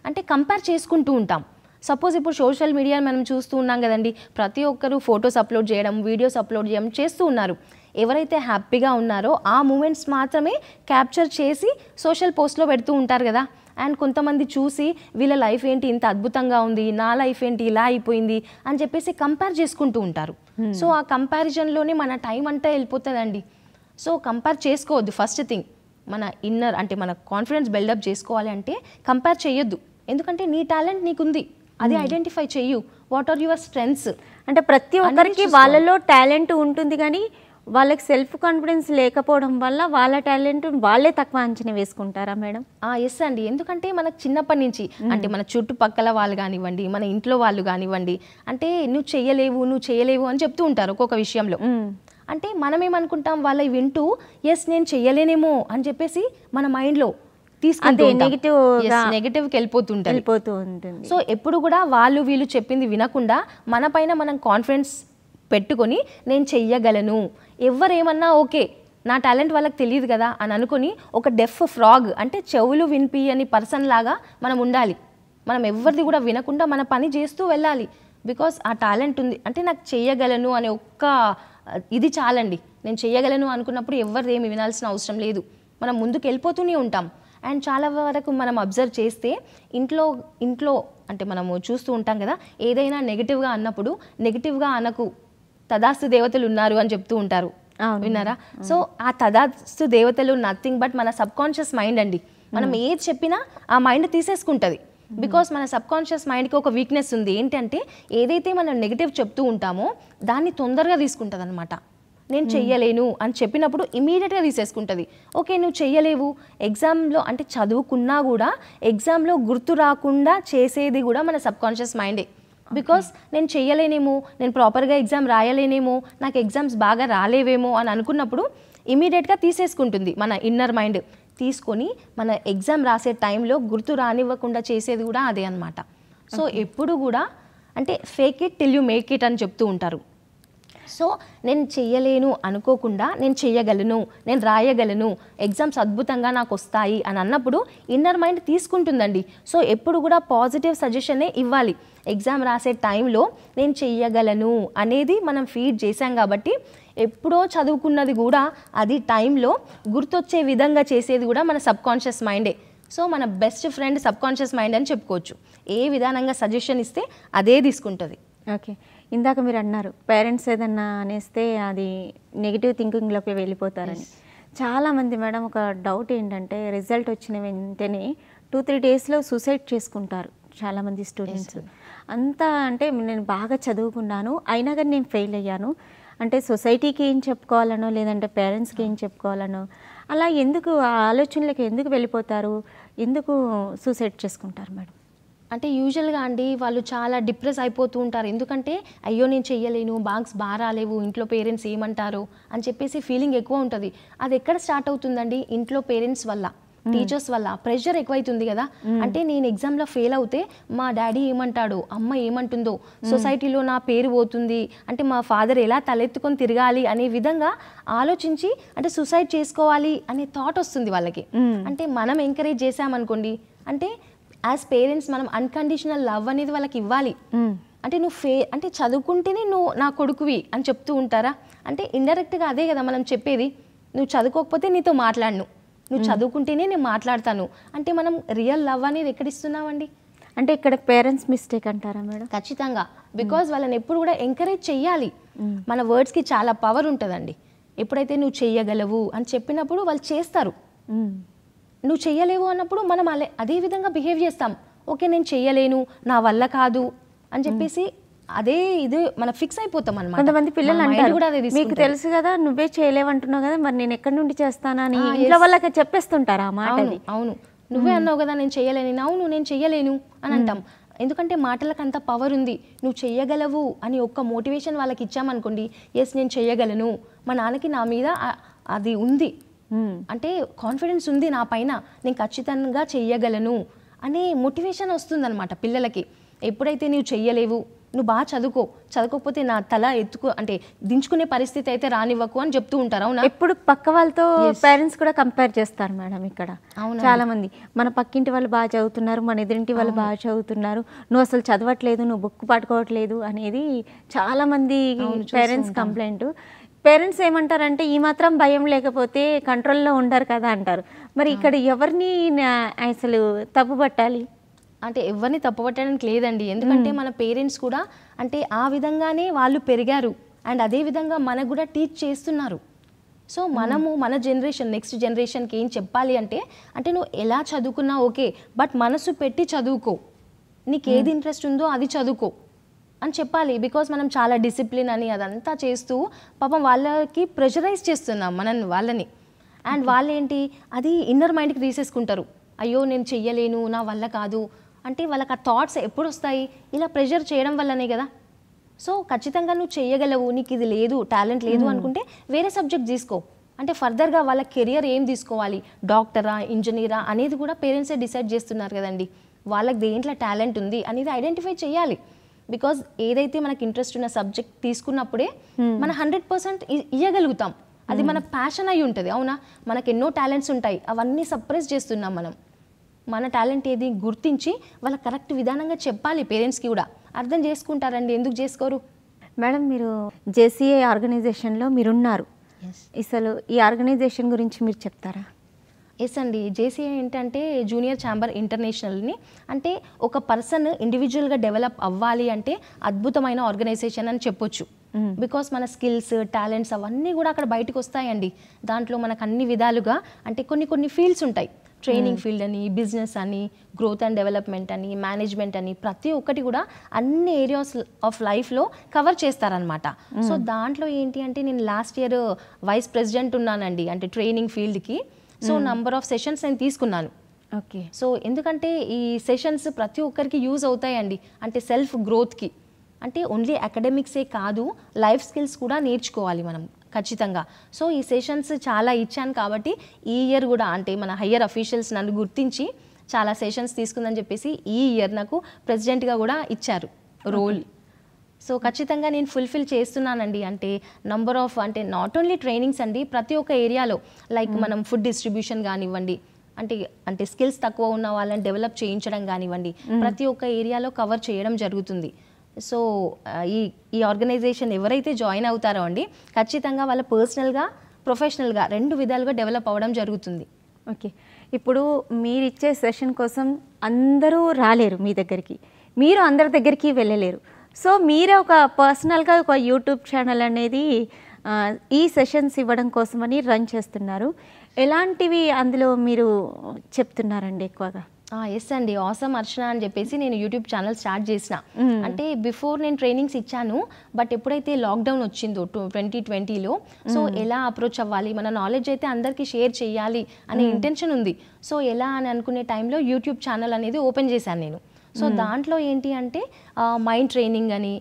అంటే కంపేర్ చేసుకుంటూ ఉంటాం సపోజ్ ఇప్పుడు సోషల్ మీడియాని మనం చూస్తూ ఉన్నాం కదండి ప్రతి ఒక్కరూ ఫొటోస్ అప్లోడ్ చేయడం వీడియోస్ అప్లోడ్ చేయడం చేస్తూ ఉన్నారు ఎవరైతే హ్యాపీగా ఉన్నారో ఆ మూమెంట్స్ మాత్రమే క్యాప్చర్ చేసి సోషల్ పోస్ట్లో పెడుతూ ఉంటారు కదా అండ్ కొంతమంది చూసి వీళ్ళ లైఫ్ ఏంటి ఇంత అద్భుతంగా ఉంది నా లైఫ్ ఏంటి ఇలా అయిపోయింది అని చెప్పేసి కంపేర్ చేసుకుంటూ ఉంటారు సో ఆ కంపారిజన్లోనే మన టైం అంతా వెళ్ళిపోతుందండి సో కంపేర్ చేసుకోవద్దు ఫస్ట్ థింగ్ మన ఇన్నర్ అంటే మన కాన్ఫిడెన్స్ బిల్డప్ చేసుకోవాలి అంటే కంపేర్ చేయొద్దు ఎందుకంటే నీ టాలెంట్ నీకుంది అది ఐడెంటిఫై hmm. చెయ్యు వాట్ ఆర్ యువర్ స్ట్రెంగ్స్ అంటే ప్రతి ఒక్కరికి వాళ్ళలో టాలెంట్ ఉంటుంది కానీ వాళ్ళకి సెల్ఫ్ కాన్ఫిడెన్స్ లేకపోవడం వల్ల వాళ్ళ టాలెంట్ వాళ్ళే తక్కువ అంచనా వేసుకుంటారా మేడం ఎస్ అండి ఎందుకంటే మనకు చిన్నప్పటి నుంచి hmm. అంటే మన చుట్టుపక్కల వాళ్ళు కానివ్వండి మన ఇంట్లో వాళ్ళు కానివ్వండి అంటే నువ్వు చేయలేవు నువ్వు చేయలేవు అని చెప్తూ ఉంటారు ఒక్కొక్క విషయంలో hmm. అంటే మనమేమనుకుంటాం వాళ్ళ వాళ్ళవి వింటూ ఎస్ నేను చేయలేనేమో అని చెప్పేసి మన మైండ్లో తీసుకుంటే నెగిటివ్ వెళ్ళిపోతూ ఉంటుంది సో ఎప్పుడు కూడా వాళ్ళు వీళ్ళు చెప్పింది వినకుండా మన పైన మనం కాన్ఫిడెన్స్ పెట్టుకొని నేను చెయ్యగలను ఎవరేమన్నా ఓకే నా టాలెంట్ వాళ్ళకి తెలియదు కదా అని అనుకుని ఒక డెఫ్ ఫ్రాగ్ అంటే చెవులు వినిపి అని పర్సన్ లాగా మనం ఉండాలి మనం ఎవరిది కూడా వినకుండా మన పని చేస్తూ వెళ్ళాలి బికాస్ ఆ టాలెంట్ ఉంది అంటే నాకు చేయగలను అనే ఒక్క ఇది చాలండి నేను చేయగలను అనుకున్నప్పుడు ఎవరిదేమి వినాల్సిన అవసరం లేదు మనం ముందుకు వెళ్ళిపోతూనే ఉంటాం అండ్ చాలా వరకు మనం అబ్జర్వ్ చేస్తే ఇంట్లో ఇంట్లో అంటే మనము చూస్తూ ఉంటాం కదా ఏదైనా నెగిటివ్గా అన్నప్పుడు నెగిటివ్గా అనకు తదాస్తు దేవతలు ఉన్నారు అని చెప్తూ ఉంటారు విన్నారా సో ఆ తదాస్తు దేవతలు నథింగ్ బట్ మన సబ్ కాన్షియస్ మైండ్ అండి మనం ఏది చెప్పినా ఆ మైండ్ తీసేసుకుంటుంది బికాస్ మన సబ్ కాన్షియస్ మైండ్కి ఒక వీక్నెస్ ఉంది ఏంటంటే ఏదైతే మనం నెగిటివ్ చెప్తూ ఉంటామో దాన్ని తొందరగా తీసుకుంటుంది అనమాట నేను చెయ్యలేను అని చెప్పినప్పుడు ఇమీడియట్గా తీసేసుకుంటుంది ఓకే నువ్వు చెయ్యలేవు ఎగ్జామ్లో అంటే చదువుకున్నా కూడా ఎగ్జామ్లో గుర్తు రాకుండా చేసేది కూడా మన సబ్కాన్షియస్ మైండే బికాస్ నేను చేయలేనేమో నేను ప్రాపర్గా ఎగ్జామ్ రాయలేనేమో నాకు ఎగ్జామ్స్ బాగా రాలేవేమో అని అనుకున్నప్పుడు ఇమీడియట్గా తీసేసుకుంటుంది మన ఇన్నర్ మైండ్ తీసుకొని మన ఎగ్జామ్ రాసే టైంలో గుర్తు రానివ్వకుండా చేసేది కూడా అదే అనమాట సో ఎప్పుడు కూడా అంటే fake it till you make it అని చెప్తూ ఉంటారు సో నేను చేయలేను అనుకోకుండా నేను చేయగలను నేను రాయగలను ఎగ్జామ్స్ అద్భుతంగా నాకు వస్తాయి అని అన్నప్పుడు ఇన్నర్ మైండ్ తీసుకుంటుందండి సో ఎప్పుడు కూడా పాజిటివ్ సజెషనే ఇవ్వాలి ఎగ్జామ్ రాసే టైంలో నేను చేయగలను అనేది మనం ఫీడ్ చేశాం కాబట్టి ఎప్పుడో చదువుకున్నది కూడా అది టైంలో గుర్తొచ్చే విధంగా చేసేది కూడా మన సబ్కాన్షియస్ మైండే సో మన బెస్ట్ ఫ్రెండ్ సబ్కాన్షియస్ మైండ్ అని చెప్పుకోవచ్చు ఏ విధానంగా సజెషన్ ఇస్తే అదే తీసుకుంటుంది ఓకే ఇందాక మీరు అన్నారు పేరెంట్స్ ఏదన్నా అనేస్తే అది నెగిటివ్ థింకింగ్లోకి వెళ్ళిపోతారని చాలామంది మేడం ఒక డౌట్ ఏంటంటే రిజల్ట్ వచ్చిన వెంటనే టూ త్రీ డేస్లో సూసైడ్ చేసుకుంటారు చాలామంది స్టూడెంట్స్ అంతా అంటే నేను బాగా చదువుకున్నాను అయినా కానీ నేను ఫెయిల్ అయ్యాను అంటే సొసైటీకి ఏం చెప్పుకోవాలనో లేదంటే పేరెంట్స్కి ఏం ah. చెప్పుకోవాలనో అలా ఎందుకు ఆ ఆలోచనలకు ఎందుకు వెళ్ళిపోతారు ఎందుకు సూసైడ్ చేసుకుంటారు మేడం అంటే యూజువల్గా అండి వాళ్ళు చాలా డిప్రెస్ అయిపోతూ ఉంటారు ఎందుకంటే అయ్యో నేను చెయ్యలేను బాక్స్ రాలేవు ఇంట్లో పేరెంట్స్ ఏమంటారు అని చెప్పేసి ఫీలింగ్ ఎక్కువ ఉంటుంది అది ఎక్కడ స్టార్ట్ అవుతుందండి ఇంట్లో పేరెంట్స్ వల్ల టీచర్స్ వల్ల ప్రెషర్ ఎక్కువైతుంది కదా అంటే నేను ఎగ్జామ్లో ఫెయిల్ అవుతే మా డాడీ ఏమంటాడు అమ్మ ఏమంటుందో సొసైటీలో నా పేరు పోతుంది అంటే మా ఫాదర్ ఎలా తలెత్తుకొని తిరగాలి అనే విధంగా ఆలోచించి అంటే సూసైడ్ చేసుకోవాలి అనే థాట్ వస్తుంది వాళ్ళకి అంటే మనం ఎంకరేజ్ చేసామనుకోండి అంటే యాజ్ పేరెంట్స్ మనం అన్కండిషనల్ లవ్ అనేది వాళ్ళకి ఇవ్వాలి hmm. అంటే నువ్వు ఫే అంటే చదువుకుంటేనే నువ్వు నా కొడుకువి అని చెప్తూ ఉంటారా అంటే ఇండైరెక్ట్గా అదే కదా మనం చెప్పేది నువ్వు చదువుకోకపోతే నీతో మాట్లాడను నువ్వు hmm. చదువుకుంటేనే నేను మాట్లాడతాను అంటే మనం రియల్ లవ్ అనేది ఇస్తున్నామండి అంటే ఇక్కడ పేరెంట్స్ మిస్టేక్ అంటారా మేడం ఖచ్చితంగా బికాజ్ hmm. వాళ్ళని ఎప్పుడు కూడా ఎంకరేజ్ చేయాలి మన వర్డ్స్కి చాలా పవర్ ఉంటుందండి ఎప్పుడైతే నువ్వు చేయగలవు అని చెప్పినప్పుడు వాళ్ళు చేస్తారు నువ్వు చేయలేవు అన్నప్పుడు మనం అలా అదే విధంగా బిహేవ్ చేస్తాం ఓకే నేను చేయలేను నా వల్ల కాదు అని చెప్పేసి అదే ఇది మనం ఫిక్స్ అయిపోతాం అనమాట కొంతమంది పిల్లలు అంటారు కూడా అదే మీకు తెలుసు కదా నువ్వే అంటున్నావు కదా మరి నేను ఎక్కడి నుండి చేస్తానని ఇంట్లో వాళ్ళకి చెప్పేస్తుంటారు ఆ మాట అవును నువ్వే అన్నావు కదా నేను చేయలేని అవును నేను చేయలేను అని అంటాం ఎందుకంటే మాటలకు అంత పవర్ ఉంది నువ్వు చేయగలవు అని ఒక్క మోటివేషన్ వాళ్ళకి ఇచ్చామనుకోండి ఎస్ నేను చేయగలను మా నాన్నకి నా మీద అది ఉంది అంటే కాన్ఫిడెన్స్ ఉంది నా పైన నేను ఖచ్చితంగా చెయ్యగలను అనే మోటివేషన్ వస్తుందన్నమాట పిల్లలకి ఎప్పుడైతే నువ్వు చెయ్యలేవు నువ్వు బాగా చదువుకో చదువుకోకపోతే నా తల ఎత్తుకు అంటే దించుకునే పరిస్థితి అయితే రానివ్వకు అని చెప్తూ ఉంటారు అవునా ఇప్పుడు పక్క వాళ్ళతో పేరెంట్స్ కూడా కంపేర్ చేస్తారు మేడం ఇక్కడ చాలా మంది మన పక్కింటి వాళ్ళు బాగా చదువుతున్నారు మన ఎదురింటి వాళ్ళు బాగా చదువుతున్నారు నువ్వు అసలు చదవట్లేదు నువ్వు బుక్ పట్టుకోవట్లేదు అనేది చాలా మంది పేరెంట్స్ కంప్లైంట్ పేరెంట్స్ ఏమంటారంటే ఈ మాత్రం భయం లేకపోతే కంట్రోల్లో ఉండరు కదా అంటారు మరి ఇక్కడ ఎవరిని అసలు తప్పు పట్టాలి అంటే ఎవరిని తప్పు పట్టడానికి లేదండి ఎందుకంటే మన పేరెంట్స్ కూడా అంటే ఆ విధంగానే వాళ్ళు పెరిగారు అండ్ అదే విధంగా మనకు కూడా టీచ్ చేస్తున్నారు సో మనము మన జనరేషన్ నెక్స్ట్ జనరేషన్కి ఏం చెప్పాలి అంటే అంటే నువ్వు ఎలా చదువుకున్నా ఓకే బట్ మనసు పెట్టి చదువుకో నీకు ఏది ఇంట్రెస్ట్ ఉందో అది చదువుకో అని చెప్పాలి బికాస్ మనం చాలా డిసిప్లిన్ అని అదంతా చేస్తూ పాపం వాళ్ళకి ప్రెషరైజ్ చేస్తున్నాం మనం వాళ్ళని అండ్ వాళ్ళేంటి అది ఇన్నర్ మైండ్కి తీసేసుకుంటారు అయ్యో నేను చెయ్యలేను నా వల్ల కాదు అంటే వాళ్ళకి ఆ థాట్స్ ఎప్పుడు వస్తాయి ఇలా ప్రెషర్ చేయడం వల్లనే కదా సో ఖచ్చితంగా నువ్వు చేయగలవు నీకు ఇది లేదు టాలెంట్ లేదు hmm. అనుకుంటే వేరే సబ్జెక్ట్ తీసుకో అంటే ఫర్దర్గా వాళ్ళ కెరియర్ ఏం తీసుకోవాలి డాక్టరా ఇంజనీరా అనేది కూడా పేరెంట్సే డిసైడ్ చేస్తున్నారు కదండి వాళ్ళకి దేంట్లో టాలెంట్ ఉంది అనేది ఐడెంటిఫై చేయాలి బికాస్ ఏదైతే మనకి ఇంట్రెస్ట్ ఉన్న సబ్జెక్ట్ తీసుకున్నప్పుడే hmm. మన హండ్రెడ్ పర్సెంట్ ఇయ్యగలుగుతాం అది hmm. మన ప్యాషన్ అయి ఉంటుంది అవునా మనకు ఎన్నో టాలెంట్స్ ఉంటాయి అవన్నీ సప్రెస్ చేస్తున్నాం మనం మన టాలెంట్ ఏది గుర్తించి వాళ్ళ కరెక్ట్ విధానంగా చెప్పాలి పేరెంట్స్కి కూడా అర్థం చేసుకుంటారండి ఎందుకు చేసుకోరు మేడం మీరు జేసీఏ ఆర్గనైజేషన్లో మీరున్నారు అసలు ఈ ఆర్గనైజేషన్ గురించి మీరు చెప్తారా ఎస్ అండి జేసీఏ ఏంటంటే జూనియర్ ఛాంబర్ ఇంటర్నేషనల్ని అంటే ఒక పర్సన్ ఇండివిజువల్గా డెవలప్ అవ్వాలి అంటే అద్భుతమైన ఆర్గనైజేషన్ అని చెప్పొచ్చు బికాస్ మన స్కిల్స్ టాలెంట్స్ అవన్నీ కూడా అక్కడ బయటకు వస్తాయండి దాంట్లో మనకు అన్ని విధాలుగా అంటే కొన్ని కొన్ని ఫీల్డ్స్ ఉంటాయి ట్రైనింగ్ ఫీల్డ్ అని బిజినెస్ అని గ్రోత్ అండ్ డెవలప్మెంట్ అని మేనేజ్మెంట్ అని ప్రతి ఒక్కటి కూడా అన్ని ఏరియాస్ ఆఫ్ లైఫ్లో కవర్ చేస్తారనమాట సో దాంట్లో ఏంటి అంటే నేను లాస్ట్ ఇయర్ వైస్ ప్రెసిడెంట్ ఉన్నానండి అంటే ట్రైనింగ్ ఫీల్డ్కి సో నంబర్ ఆఫ్ సెషన్స్ నేను తీసుకున్నాను ఓకే సో ఎందుకంటే ఈ సెషన్స్ ప్రతి ఒక్కరికి యూజ్ అవుతాయండి అంటే సెల్ఫ్ గ్రోత్కి అంటే ఓన్లీ అకాడమిక్సే కాదు లైఫ్ స్కిల్స్ కూడా నేర్చుకోవాలి మనం ఖచ్చితంగా సో ఈ సెషన్స్ చాలా ఇచ్చాను కాబట్టి ఈ ఇయర్ కూడా అంటే మన హయ్యర్ అఫీషియల్స్ నన్ను గుర్తించి చాలా సెషన్స్ తీసుకుందని చెప్పేసి ఈ ఇయర్ నాకు ప్రెసిడెంట్గా కూడా ఇచ్చారు రోల్ సో ఖచ్చితంగా నేను ఫుల్ఫిల్ చేస్తున్నానండి అంటే నంబర్ ఆఫ్ అంటే నాట్ ఓన్లీ ట్రైనింగ్స్ అండి ప్రతి ఒక్క ఏరియాలో లైక్ hmm. మనం ఫుడ్ డిస్ట్రిబ్యూషన్ కానివ్వండి అంటే అంటే స్కిల్స్ తక్కువ ఉన్న వాళ్ళని డెవలప్ చేయించడం కానివ్వండి hmm. ప్రతి ఒక్క ఏరియాలో కవర్ చేయడం జరుగుతుంది సో ఈ ఈ ఆర్గనైజేషన్ ఎవరైతే జాయిన్ అవుతారో అండి ఖచ్చితంగా వాళ్ళ పర్సనల్గా ప్రొఫెషనల్గా రెండు విధాలుగా డెవలప్ అవ్వడం జరుగుతుంది ఓకే ఇప్పుడు మీరిచ్చే సెషన్ కోసం అందరూ రాలేరు మీ దగ్గరికి మీరు అందరి దగ్గరికి వెళ్ళలేరు సో మీరే ఒక పర్సనల్గా ఒక యూట్యూబ్ ఛానల్ అనేది ఈ సెషన్స్ ఇవ్వడం కోసమని రన్ చేస్తున్నారు ఎలాంటివి అందులో మీరు చెప్తున్నారండి ఎక్కువగా ఎస్ అండి ఆసమ్ అర్చన అని చెప్పేసి నేను యూట్యూబ్ ఛానల్ స్టార్ట్ చేసిన అంటే బిఫోర్ నేను ట్రైనింగ్స్ ఇచ్చాను బట్ ఎప్పుడైతే లాక్డౌన్ వచ్చిందో టూ ట్వంటీ ట్వంటీలో సో ఎలా అప్రోచ్ అవ్వాలి మన నాలెడ్జ్ అయితే అందరికీ షేర్ చేయాలి అనే ఇంటెన్షన్ ఉంది సో ఎలా అని అనుకునే టైంలో యూట్యూబ్ ఛానల్ అనేది ఓపెన్ చేశాను నేను సో hmm. దాంట్లో ఏంటి అంటే మైండ్ ట్రైనింగ్ అని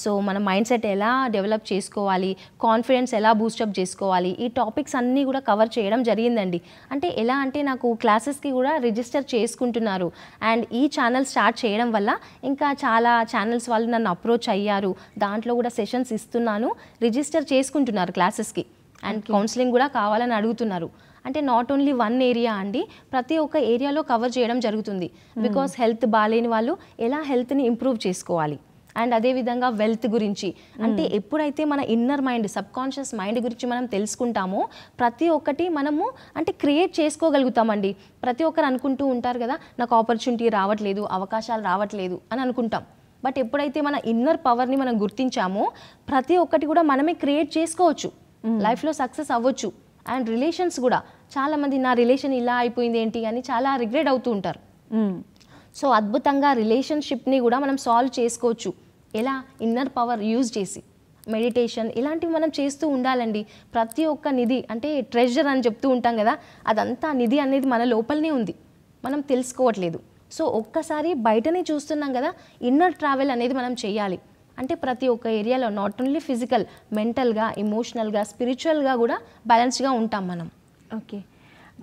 సో మన మైండ్ సెట్ ఎలా డెవలప్ చేసుకోవాలి కాన్ఫిడెన్స్ ఎలా బూస్టప్ చేసుకోవాలి ఈ టాపిక్స్ అన్నీ కూడా కవర్ చేయడం జరిగిందండి అంటే ఎలా అంటే నాకు క్లాసెస్కి కూడా రిజిస్టర్ చేసుకుంటున్నారు అండ్ ఈ ఛానల్ స్టార్ట్ చేయడం వల్ల ఇంకా చాలా ఛానల్స్ వాళ్ళు నన్ను అప్రోచ్ అయ్యారు దాంట్లో కూడా సెషన్స్ ఇస్తున్నాను రిజిస్టర్ చేసుకుంటున్నారు క్లాసెస్కి అండ్ కౌన్సిలింగ్ కూడా కావాలని అడుగుతున్నారు అంటే నాట్ ఓన్లీ వన్ ఏరియా అండి ప్రతి ఒక్క ఏరియాలో కవర్ చేయడం జరుగుతుంది బికాస్ హెల్త్ బాగాలేని వాళ్ళు ఎలా హెల్త్ని ఇంప్రూవ్ చేసుకోవాలి అండ్ అదేవిధంగా వెల్త్ గురించి అంటే hmm. ఎప్పుడైతే మన inner mind sub conscious mind గురించి మనం తెలుసుకుంటామో ప్రతి ఒక్కటి మనము అంటే క్రియేట్ చేసుకోగలుగుతామండి ప్రతి ఒక్కరు అనుకుంటూ ఉంటారు కదా నాకు ఆపర్చునిటీ రావట్లేదు అవకాశాలు రావట్లేదు అని అనుకుంటాం బట్ ఎప్పుడైతే మన ఇన్నర్ పవర్ని మనం గుర్తించామో ప్రతి ఒక్కటి కూడా మనమే క్రియేట్ చేసుకోవచ్చు లైఫ్లో hmm. సక్సెస్ అవ్వచ్చు అండ్ రిలేషన్స్ కూడా చాలామంది నా రిలేషన్ ఇలా అయిపోయింది ఏంటి అని చాలా రిగ్రెట్ అవుతూ ఉంటారు సో అద్భుతంగా రిలేషన్షిప్ని కూడా మనం సాల్వ్ చేసుకోవచ్చు ఎలా ఇన్నర్ పవర్ యూజ్ చేసి మెడిటేషన్ ఇలాంటివి మనం చేస్తూ ఉండాలండి ప్రతి ఒక్క నిధి అంటే ట్రెజర్ అని చెప్తూ ఉంటాం కదా అదంతా నిధి అనేది మన లోపలనే ఉంది మనం తెలుసుకోవట్లేదు సో ఒక్కసారి బయటనే చూస్తున్నాం కదా ఇన్నర్ ట్రావెల్ అనేది మనం చేయాలి అంటే ప్రతి ఒక్క ఏరియాలో నాట్ ఓన్లీ ఫిజికల్ మెంటల్గా ఎమోషనల్గా స్పిరిచువల్గా కూడా బ్యాలెన్స్గా ఉంటాం మనం ఓకే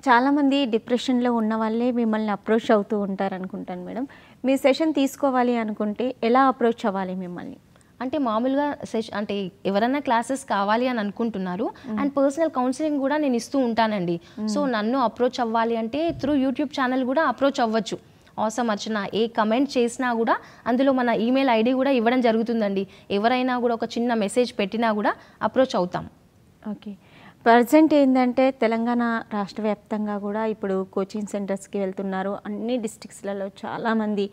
చాలామంది డిప్రెషన్లో ఉన్న వాళ్ళే మిమ్మల్ని అప్రోచ్ అవుతూ ఉంటారు అనుకుంటాను మేడం మీ సెషన్ తీసుకోవాలి అనుకుంటే ఎలా అప్రోచ్ అవ్వాలి మిమ్మల్ని అంటే మామూలుగా సెష అంటే ఎవరైనా క్లాసెస్ కావాలి అని అనుకుంటున్నారు అండ్ పర్సనల్ కౌన్సిలింగ్ కూడా నేను ఇస్తూ ఉంటానండి సో నన్ను అప్రోచ్ అవ్వాలి అంటే త్రూ యూట్యూబ్ ఛానల్ కూడా అప్రోచ్ అవ్వచ్చు అవసరం అర్చన ఏ కమెంట్ చేసినా కూడా అందులో మన ఈమెయిల్ ఐడి కూడా ఇవ్వడం జరుగుతుందండి ఎవరైనా కూడా ఒక చిన్న మెసేజ్ పెట్టినా కూడా అప్రోచ్ అవుతాం ఓకే ప్రజెంట్ ఏంటంటే తెలంగాణ రాష్ట్ర వ్యాప్తంగా కూడా ఇప్పుడు కోచింగ్ సెంటర్స్కి వెళ్తున్నారు అన్ని డిస్టిక్స్లలో చాలామంది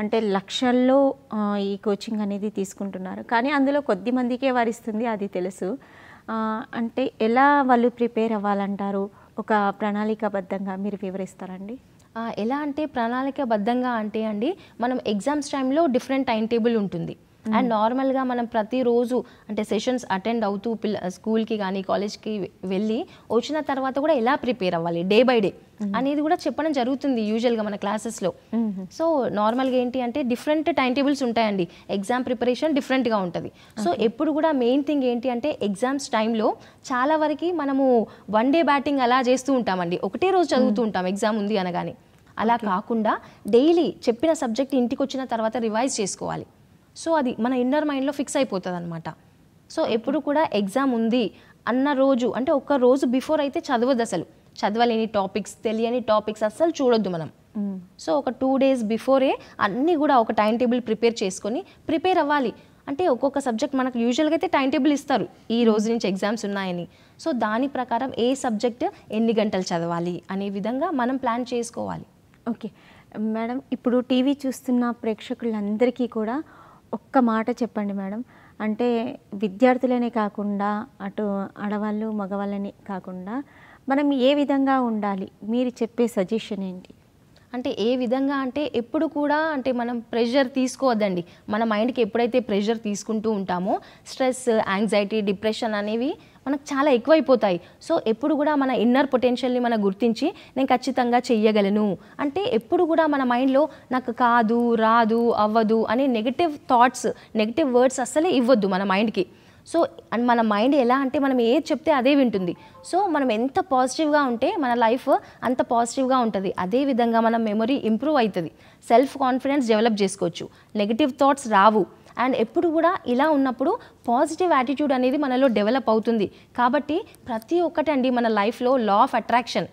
అంటే లక్షల్లో ఈ కోచింగ్ అనేది తీసుకుంటున్నారు కానీ అందులో కొద్ది మందికే వారిస్తుంది అది తెలుసు అంటే ఎలా వాళ్ళు ప్రిపేర్ అవ్వాలంటారు ఒక ప్రణాళికాబద్ధంగా మీరు వివరిస్తారండి ఎలా అంటే ప్రణాళికాబద్ధంగా అంటే అండి మనం ఎగ్జామ్స్ టైంలో డిఫరెంట్ టైం టేబుల్ ఉంటుంది అండ్ mm-hmm. నార్మల్గా మనం ప్రతిరోజు అంటే సెషన్స్ అటెండ్ అవుతూ పిల్ల స్కూల్కి కానీ కాలేజ్కి వెళ్ళి వచ్చిన తర్వాత కూడా ఎలా ప్రిపేర్ అవ్వాలి డే బై డే అనేది కూడా చెప్పడం జరుగుతుంది యూజువల్గా మన క్లాసెస్లో సో నార్మల్గా ఏంటి అంటే డిఫరెంట్ టైం టేబుల్స్ ఉంటాయండి ఎగ్జామ్ ప్రిపరేషన్ డిఫరెంట్గా ఉంటుంది సో ఎప్పుడు కూడా మెయిన్ థింగ్ ఏంటి అంటే ఎగ్జామ్స్ టైంలో చాలా వరకు మనము వన్ డే బ్యాటింగ్ అలా చేస్తూ ఉంటామండి ఒకటే రోజు mm-hmm. చదువుతూ ఉంటాం ఎగ్జామ్ ఉంది అనగానే అలా కాకుండా డైలీ చెప్పిన సబ్జెక్ట్ ఇంటికి వచ్చిన తర్వాత రివైజ్ చేసుకోవాలి సో అది మన ఇన్నర్ మైండ్లో ఫిక్స్ అయిపోతుంది అనమాట సో ఎప్పుడు కూడా ఎగ్జామ్ ఉంది అన్న రోజు అంటే ఒక రోజు బిఫోర్ అయితే చదవద్దు అసలు చదవలేని టాపిక్స్ తెలియని టాపిక్స్ అస్సలు చూడొద్దు మనం సో ఒక టూ డేస్ బిఫోరే అన్నీ కూడా ఒక టైం టేబుల్ ప్రిపేర్ చేసుకొని ప్రిపేర్ అవ్వాలి అంటే ఒక్కొక్క సబ్జెక్ట్ మనకు యూజువల్గా అయితే టైం టేబుల్ ఇస్తారు ఈ రోజు నుంచి ఎగ్జామ్స్ ఉన్నాయని సో దాని ప్రకారం ఏ సబ్జెక్ట్ ఎన్ని గంటలు చదవాలి అనే విధంగా మనం ప్లాన్ చేసుకోవాలి ఓకే మేడం ఇప్పుడు టీవీ చూస్తున్న ప్రేక్షకులందరికీ కూడా ఒక్క మాట చెప్పండి మేడం అంటే విద్యార్థులనే కాకుండా అటు ఆడవాళ్ళు మగవాళ్ళని కాకుండా మనం ఏ విధంగా ఉండాలి మీరు చెప్పే సజెషన్ ఏంటి అంటే ఏ విధంగా అంటే ఎప్పుడు కూడా అంటే మనం ప్రెషర్ తీసుకోవద్దండి మన మైండ్కి ఎప్పుడైతే ప్రెషర్ తీసుకుంటూ ఉంటామో స్ట్రెస్ యాంగ్జైటీ డిప్రెషన్ అనేవి మనకు చాలా ఎక్కువైపోతాయి సో ఎప్పుడు కూడా మన ఇన్నర్ పొటెన్షియల్ని మనం గుర్తించి నేను ఖచ్చితంగా చెయ్యగలను అంటే ఎప్పుడు కూడా మన మైండ్లో నాకు కాదు రాదు అవ్వదు అనే నెగిటివ్ థాట్స్ నెగిటివ్ వర్డ్స్ అస్సలే ఇవ్వద్దు మన మైండ్కి సో అండ్ మన మైండ్ ఎలా అంటే మనం ఏది చెప్తే అదే వింటుంది సో మనం ఎంత పాజిటివ్గా ఉంటే మన లైఫ్ అంత పాజిటివ్గా ఉంటుంది అదే విధంగా మన మెమొరీ ఇంప్రూవ్ అవుతుంది సెల్ఫ్ కాన్ఫిడెన్స్ డెవలప్ చేసుకోవచ్చు నెగిటివ్ థాట్స్ రావు అండ్ ఎప్పుడు కూడా ఇలా ఉన్నప్పుడు పాజిటివ్ యాటిట్యూడ్ అనేది మనలో డెవలప్ అవుతుంది కాబట్టి ప్రతి ఒక్కటండి మన లైఫ్లో law of attraction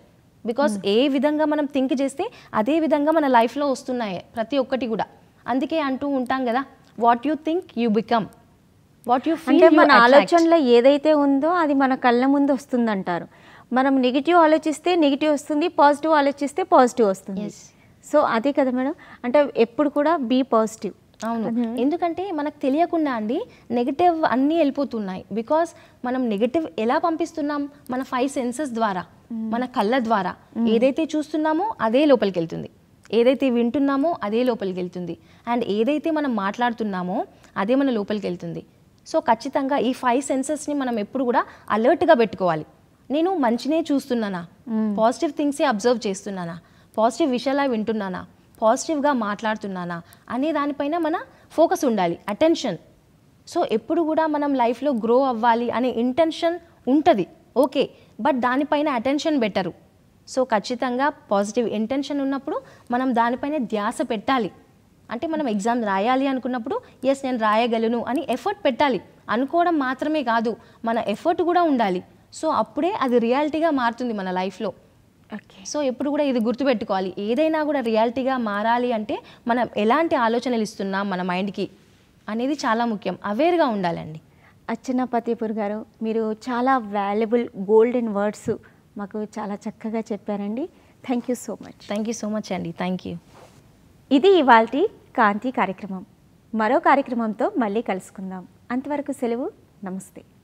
because hmm. ఏ విధంగా మనం థింక్ చేస్తే అదే విధంగా మన లైఫ్లో వస్తున్నాయి ప్రతి ఒక్కటి కూడా అందుకే అంటూ ఉంటాం కదా what you think you become what you అంటే మన ఆలోచనలో ఏదైతే ఉందో అది మన కళ్ళ ముందు వస్తుందంటారు మనం నెగిటివ్ ఆలోచిస్తే నెగిటివ్ వస్తుంది పాజిటివ్ ఆలోచిస్తే పాజిటివ్ వస్తుంది సో అదే కదా మేడం అంటే ఎప్పుడు కూడా బీ పాజిటివ్ అవును ఎందుకంటే మనకు తెలియకుండా అండి నెగిటివ్ అన్నీ వెళ్ళిపోతున్నాయి బికాస్ మనం నెగిటివ్ ఎలా పంపిస్తున్నాం మన ఫైవ్ సెన్సెస్ ద్వారా మన కళ్ళ ద్వారా ఏదైతే చూస్తున్నామో అదే లోపలికి వెళ్తుంది ఏదైతే వింటున్నామో అదే లోపలికి వెళ్తుంది అండ్ ఏదైతే మనం మాట్లాడుతున్నామో అదే మన లోపలికి వెళ్తుంది సో ఖచ్చితంగా ఈ ఫైవ్ సెన్సెస్ని మనం ఎప్పుడు కూడా అలర్ట్గా పెట్టుకోవాలి నేను మంచినే చూస్తున్నానా పాజిటివ్ థింగ్సే అబ్జర్వ్ చేస్తున్నానా పాజిటివ్ విషయాలా వింటున్నానా పాజిటివ్గా మాట్లాడుతున్నానా అనే దానిపైన మన ఫోకస్ ఉండాలి అటెన్షన్ సో ఎప్పుడు కూడా మనం లైఫ్లో గ్రో అవ్వాలి అనే ఇంటెన్షన్ ఉంటుంది ఓకే బట్ దానిపైన అటెన్షన్ బెటరు సో ఖచ్చితంగా పాజిటివ్ ఇంటెన్షన్ ఉన్నప్పుడు మనం దానిపైన ధ్యాస పెట్టాలి అంటే మనం ఎగ్జామ్ రాయాలి అనుకున్నప్పుడు ఎస్ నేను రాయగలను అని ఎఫర్ట్ పెట్టాలి అనుకోవడం మాత్రమే కాదు మన ఎఫర్ట్ కూడా ఉండాలి సో అప్పుడే అది రియాలిటీగా మారుతుంది మన లైఫ్లో సో ఎప్పుడు కూడా ఇది గుర్తుపెట్టుకోవాలి ఏదైనా కూడా రియాలిటీగా మారాలి అంటే మనం ఎలాంటి ఆలోచనలు ఇస్తున్నాం మన మైండ్కి అనేది చాలా ముఖ్యం అవేర్గా ఉండాలండి అచ్చన్న పతిపూర్ గారు మీరు చాలా వాల్యుబుల్ గోల్డెన్ వర్డ్స్ మాకు చాలా చక్కగా చెప్పారండి thank you so much thank you so much అండి థ్యాంక్ యూ ఇది ఇవాళ కాంతి కార్యక్రమం మరో కార్యక్రమంతో మళ్ళీ కలుసుకుందాం అంతవరకు సెలవు నమస్తే